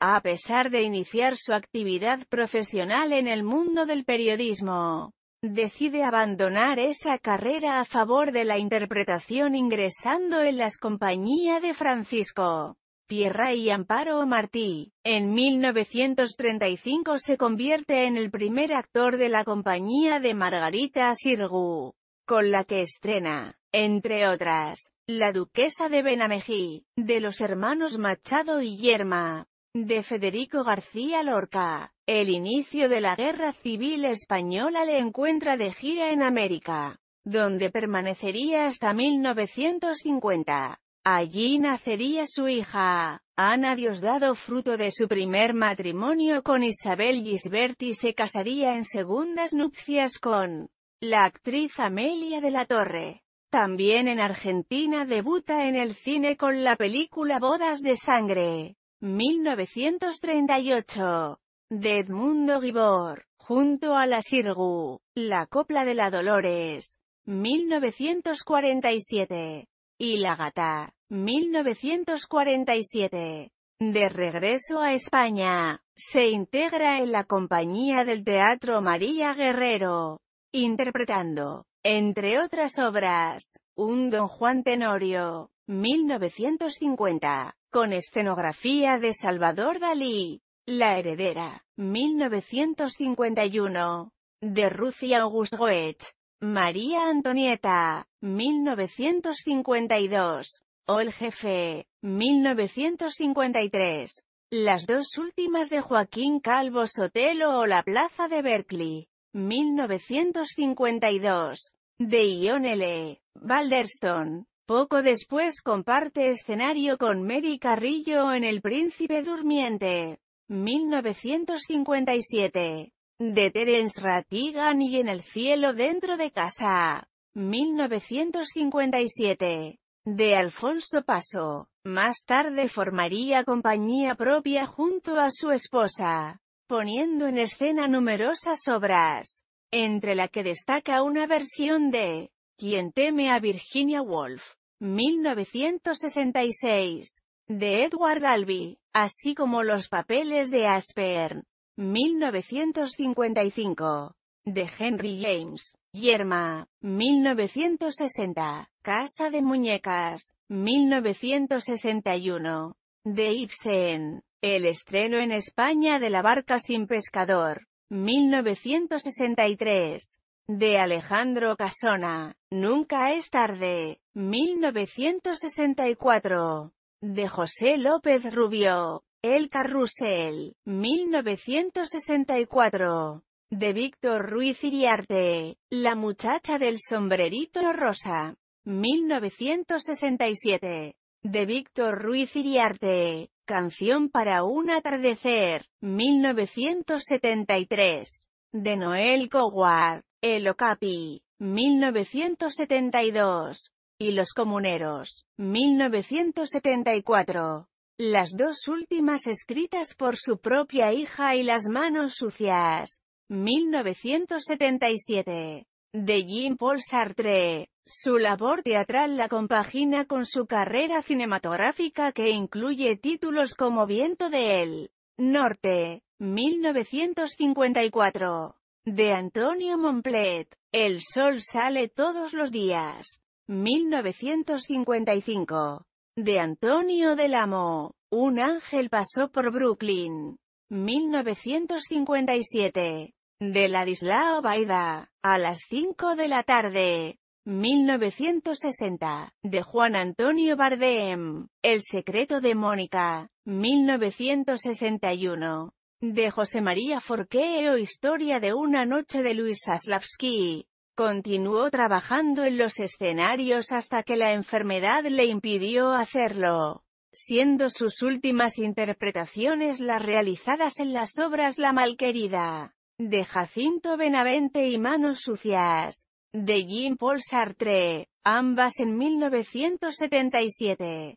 a pesar de iniciar su actividad profesional en el mundo del periodismo. Decide abandonar esa carrera a favor de la interpretación ingresando en las compañías de Francisco. Pierra y Amparo Martí. En 1935 se convierte en el primer actor de la compañía de Margarita Sirgu, con la que estrena, entre otras, La Duquesa de Benamejí, de los hermanos Machado y Yerma de Federico García Lorca. El inicio de la Guerra Civil Española le encuentra de gira en América, donde permanecería hasta 1950. Allí nacería su hija, Ana Diosdado fruto de su primer matrimonio con Isabel Gisberti se casaría en segundas nupcias con la actriz Amelia de la Torre. También en Argentina debuta en el cine con la película Bodas de Sangre. 1938, de Edmundo Gibor, junto a la Sirgu, la Copla de la Dolores, 1947, y la Gata, 1947. De regreso a España, se integra en la compañía del Teatro María Guerrero, interpretando, entre otras obras, un Don Juan Tenorio, 1950 con escenografía de Salvador Dalí. La heredera, 1951, de Ruth August Goetsch, María Antonieta, 1952, o El Jefe, 1953. Las dos últimas de Joaquín Calvo Sotelo o La Plaza de Berkeley, 1952, de Ion L. Balderston, poco después comparte escenario con Mary Carrillo en El Príncipe Durmiente, 1957, de Terence Ratigan y En el cielo dentro de casa, 1957, de Alfonso Paso. Más tarde formaría compañía propia junto a su esposa, poniendo en escena numerosas obras, entre la que destaca una versión de Quien teme a Virginia Woolf 1966, de Edward Albee, así como los papeles de Aspern, 1955, de Henry James, Yerma, 1960, Casa de Muñecas, 1961, de Ibsen, el estreno en España de La Barca sin Pescador, 1963, de Alejandro Casona, Nunca es tarde, 1964, de José López Rubio, El Carrusel, 1964, de Víctor Ruiz Iriarte, La muchacha del sombrerito rosa, 1967, de Víctor Ruiz Iriarte, Canción para un atardecer, 1973 de Noel Coward, El Ocapi, 1972, y Los Comuneros, 1974. Las dos últimas escritas por su propia hija y Las manos sucias, 1977, de Jean-Paul Sartre. Su labor teatral la compagina con su carrera cinematográfica que incluye títulos como Viento de él, Norte, 1954. De Antonio Monplet, El sol sale todos los días. 1955. De Antonio Del Amo. Un ángel pasó por Brooklyn. 1957. De Ladislao Baida. A las 5 de la tarde. 1960, de Juan Antonio Bardem. El secreto de Mónica, 1961, de José María Forqué o Historia de una noche de Luis Saslavsky. Continuó trabajando en los escenarios hasta que la enfermedad le impidió hacerlo siendo sus últimas interpretaciones las realizadas en las obras La Malquerida, de Jacinto Benavente y Manos Sucias, de Jean-Paul Sartre, ambas en 1977.